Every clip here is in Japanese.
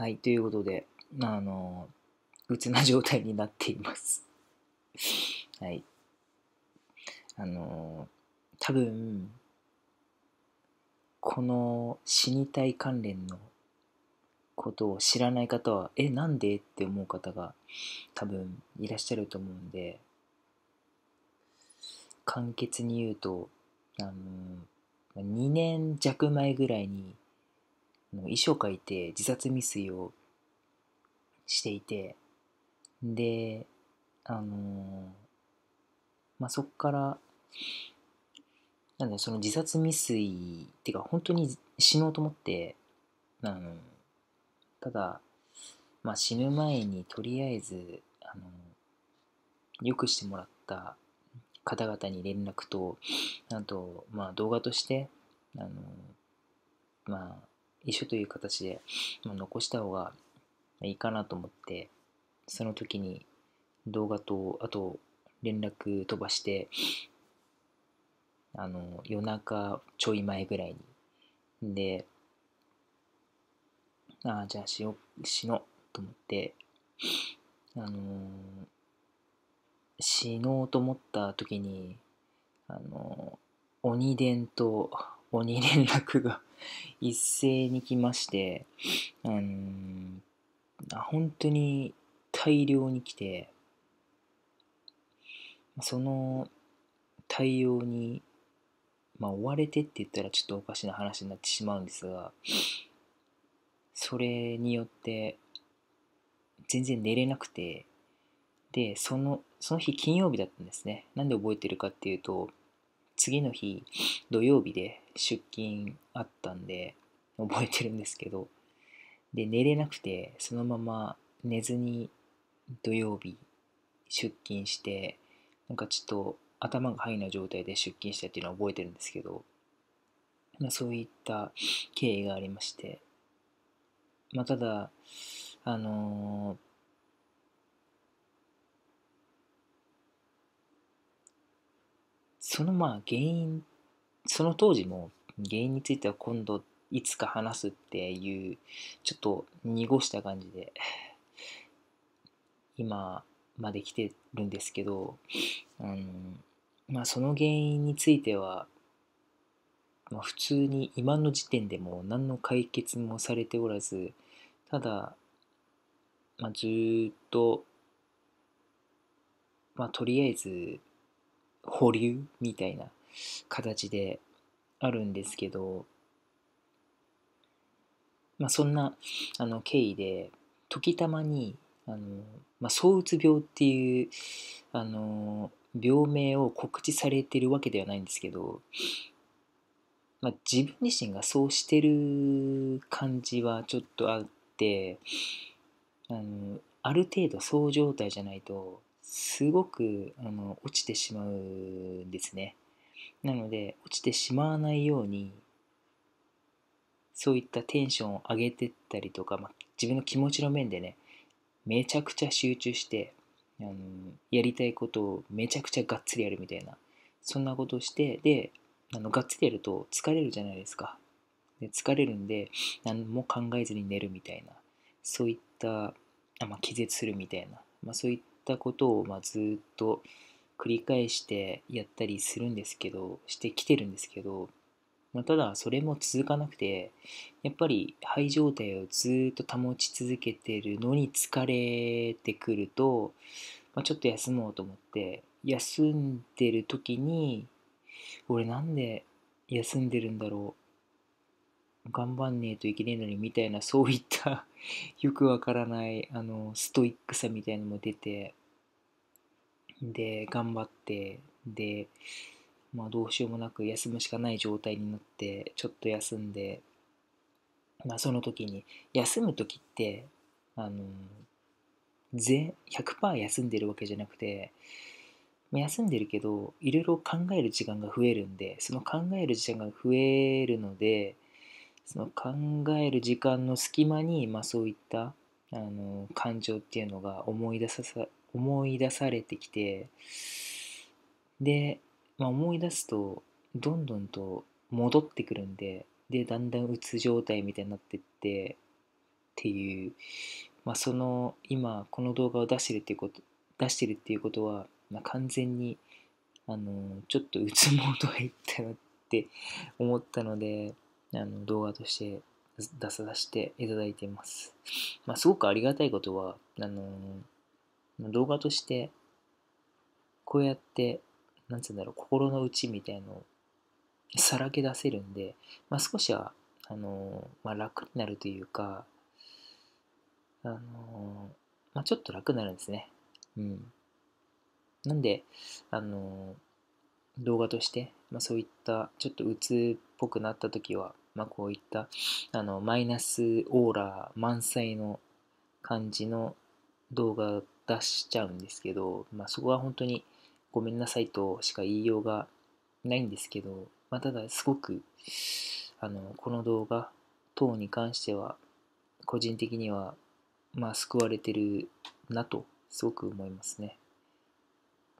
はい、ということで、あの、うつな状態になっています はい。あの、多分、この死にたい関連のことを知らない方は、え、なんでって思う方が多分いらっしゃると思うんで、簡潔に言うと、あの、2年弱前ぐらいにの遺書を書いて自殺未遂をしていて、で、あのまあ、そこから、なんだその自殺未遂っていうか、本当に死のうと思って、あのただ、まあ、死ぬ前にとりあえず、あのよくしてもらった方々に連絡と、あと、まあ、動画として、あのまあ、一緒という形で、まあ、残した方がいいかなと思って、その時に動画と、あと連絡飛ばして、あの、夜中ちょい前ぐらいに。で、ああ、じゃあしよう、死のうと思って、あのー、死のうと思った時に、あのー、鬼伝と鬼連絡が 一斉に来まして、あのー、本当に大量に来て、その対応に、まあ、追われてって言ったらちょっとおかしな話になってしまうんですが、それによって、全然寝れなくて、で、その、その日金曜日だったんですね。なんで覚えてるかっていうと、次の日、土曜日で出勤あったんで、覚えてるんですけど、で、寝れなくて、そのまま寝ずに土曜日出勤して、なんかちょっと頭が入イな状態で出勤したっていうのは覚えてるんですけど、まあ、そういった経緯がありまして、まあ、ただ、あのーそのまあ原因、その当時も原因については今度いつか話すっていう、ちょっと濁した感じで、今まで来てるんですけど、うん、まあその原因については、まあ、普通に今の時点でも何の解決もされておらず、ただ、まあ、ずっと、まあ、とりあえず保留みたいな形であるんですけど、まあ、そんなあの経緯で時たまにあの、まあ、躁うつ病っていうあの病名を告知されてるわけではないんですけど、まあ、自分自身がそうしてる感じはちょっとあってあのある程度そう状態じゃないとすごくあの落ちてしまうんですね。なので、落ちてしまわないように、そういったテンションを上げてったりとか、まあ、自分の気持ちの面でね、めちゃくちゃ集中して、あのやりたいことをめちゃくちゃがっつりやるみたいな、そんなことをして、で、あのがっつりやると疲れるじゃないですか。で疲れるんで、何も考えずに寝るみたいな、そういった、あまあ、気絶するみたいな、まあ、そういっったことを、まずっと繰り返してやったりするんですけど、してきてるんですけど、まあ、ただそれも続かなくて、やっぱり肺状態をずっと保ち続けてるのに疲れてくると、まあ、ちょっと休もうと思って、休んでる時に、俺なんで休んでるんだろう。頑張んねえといけねえのにみたいな、そういった よくわからない、あの、ストイックさみたいなのも出て、で、頑張って、で、まあ、どうしようもなく休むしかない状態になって、ちょっと休んで、まあ、その時に、休む時って、あの、全、100%休んでるわけじゃなくて、休んでるけど、いろいろ考える時間が増えるんで、その考える時間が増えるので、その考える時間の隙間に、まあそういった、あの、感情っていうのが思い出ささ、思い出されてきてで、まあ、思い出すとどんどんと戻ってくるんででだんだんうつ状態みたいになってってっていう、まあ、その今この動画を出してるっていうこと出してるっていうことは、まあ、完全にあのちょっとうつモード入ったなって 思ったのであの動画として出させていただいています。まあ、すごくありがたいことはあの動画として、こうやって、なんつうんだろう、心の内みたいのをさらけ出せるんで、まあ、少しは、あのまあ、楽になるというか、あのまあ、ちょっと楽になるんですね。うん。なんで、あの動画として、まあ、そういったちょっと鬱っぽくなった時は、まあ、こういったあのマイナスオーラ満載の感じの動画出しちゃうんですけど、まあ、そこは本当にごめんなさいとしか言いようがないんですけど、まあ、ただすごくあのこの動画等に関しては個人的には、まあ、救われてるなとすごく思いますね。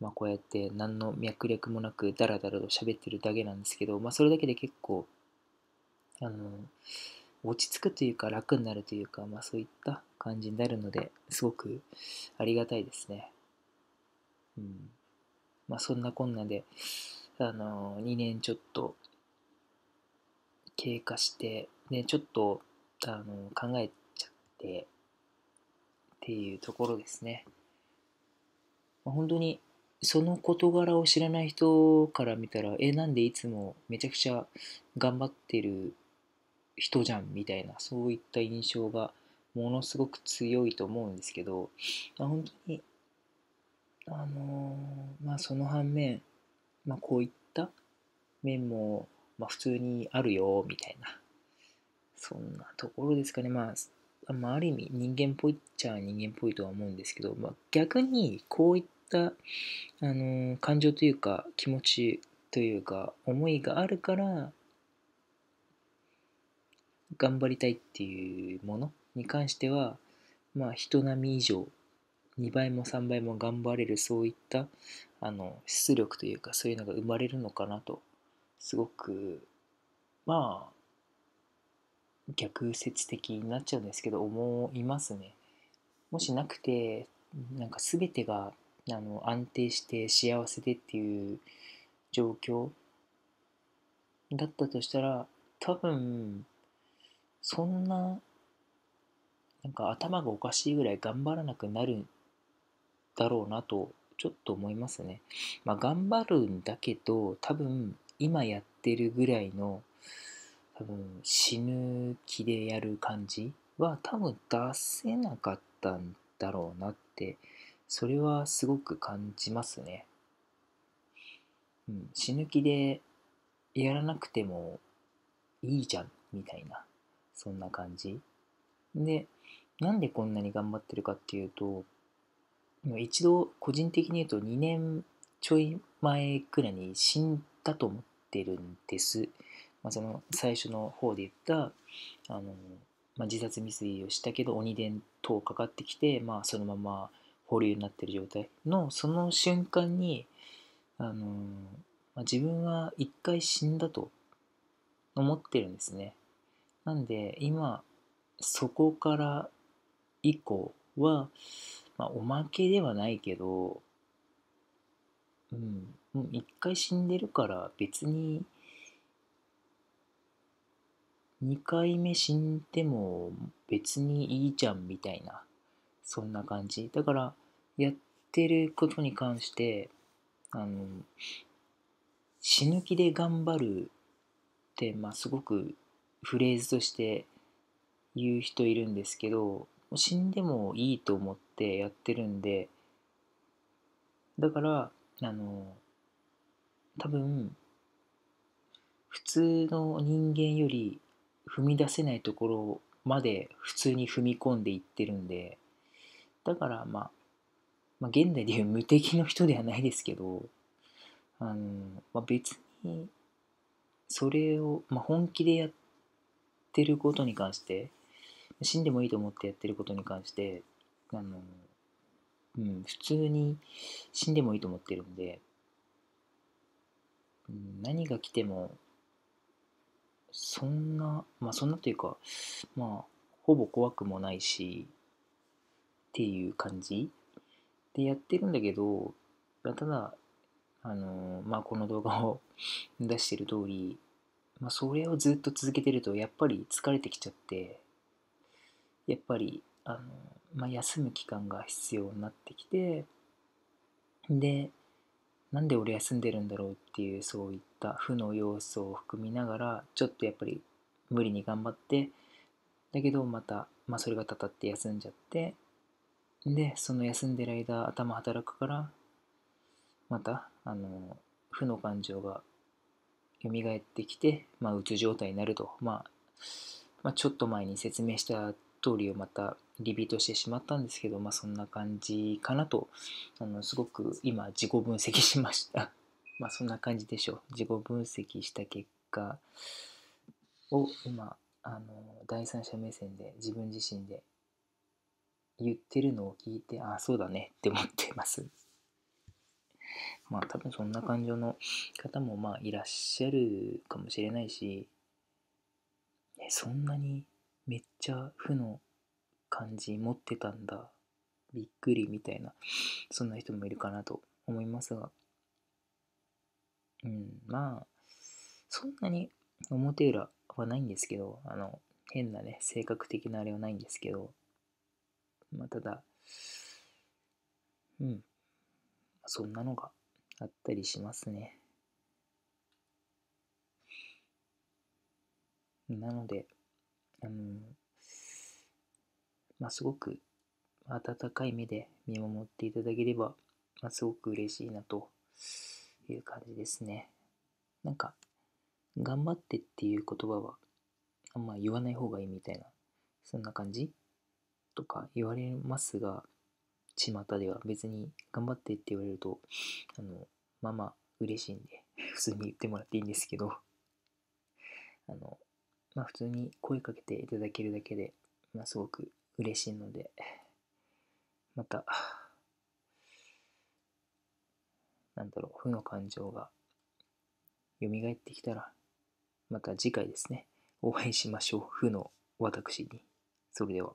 まあ、こうやって何の脈略もなくダラダラと喋ってるだけなんですけど、まあ、それだけで結構あの落ち着くというか楽になるというか、まあそういった感じになるので、すごくありがたいですね。うん。まあそんなこんなで、あの、2年ちょっと経過して、ね、ちょっと、あの、考えちゃって、っていうところですね。まあ、本当にその事柄を知らない人から見たら、え、なんでいつもめちゃくちゃ頑張ってる人じゃんみたいなそういった印象がものすごく強いと思うんですけど本当にあのー、まあその反面、まあ、こういった面も、まあ、普通にあるよみたいなそんなところですかねまあ、まあ、ある意味人間っぽいっちゃ人間っぽいとは思うんですけど、まあ、逆にこういったあのー、感情というか気持ちというか思いがあるから頑張りたいっていうものに関しては、まあ、人並み以上2倍も3倍も頑張れるそういったあの出力というかそういうのが生まれるのかなとすごくまあ逆説的になっちゃうんですけど思いますね。もしなくてなんか全てがあの安定して幸せでっていう状況だったとしたら多分そんな、なんか頭がおかしいぐらい頑張らなくなるだろうなと、ちょっと思いますね。まあ、頑張るんだけど、多分、今やってるぐらいの、多分、死ぬ気でやる感じは、多分出せなかったんだろうなって、それはすごく感じますね。うん、死ぬ気でやらなくてもいいじゃんみたいなそんな感じ。で、なんでこんなに頑張ってるかっていうと、一度個人的に言うと2年ちょい前くらいに死んだと思ってるんです。まあ、その最初の方で言ったあの、まあ、自殺未遂をしたけど鬼伝等かかってきて、まあ、そのまま保留になってる状態のその瞬間にあの、まあ、自分は一回死んだと思ってるんですね。なんで今そこから以降は、まあ、おまけではないけど、うん、もう一回死んでるから別に2回目死んでも別にいいじゃんみたいなそんな感じだからやってることに関してあの死ぬ気で頑張るって、まあ、すごくフレーズとして言う人いるんですけど死んでもいいと思ってやってるんでだからあの多分普通の人間より踏み出せないところまで普通に踏み込んでいってるんでだからまあ、まあ、現代でいう無敵の人ではないですけどあの、まあ、別にそれを、まあ、本気でやってってることに関して、死んでもいいと思ってやってることに関して、あの、うん、普通に死んでもいいと思ってるんで、うん、何が来ても、そんな、まあそんなというか、まあ、ほぼ怖くもないし、っていう感じでやってるんだけど、ただ、あのまあこの動画を 出してる通り、まあ、それをずっと続けてるとやっぱり疲れてきちゃってやっぱりあの、まあ、休む期間が必要になってきてでなんで俺休んでるんだろうっていうそういった負の要素を含みながらちょっとやっぱり無理に頑張ってだけどまた、まあ、それがたたって休んじゃってでその休んでる間頭働くからまたあの負の感情が蘇ってきて、まあ、うつ状態になると、まあ、まあ、ちょっと前に説明した通りをまたリピートしてしまったんですけど、まあ、そんな感じかなと、あのすごく今、自己分析しました まあ、そんな感じでしょう。自己分析した結果を今、あの第三者目線で自分自身で言ってるのを聞いて、ああ、そうだねって思ってますまあ多分そんな感情の方もまあいらっしゃるかもしれないし、ね、そんなにめっちゃ負の感じ持ってたんだ。びっくりみたいな、そんな人もいるかなと思いますが。うん、まあ、そんなに表裏はないんですけど、あの、変なね、性格的なあれはないんですけど、まあ、ただ、うん、そんなのがあったりしますね。なので、あの、まあ、すごく温かい目で見守っていただければ、まあ、すごく嬉しいなという感じですね。なんか、頑張ってっていう言葉は、あんま言わない方がいいみたいな、そんな感じとか言われますが、巷では別に頑張ってって言われると、あの、まあまあ嬉しいんで、普通に言ってもらっていいんですけど、あの、まあ普通に声かけていただけるだけで、まあすごく嬉しいので、また、なんだろう、負の感情が蘇ってきたら、また次回ですね、お会いしましょう。負の私に。それでは。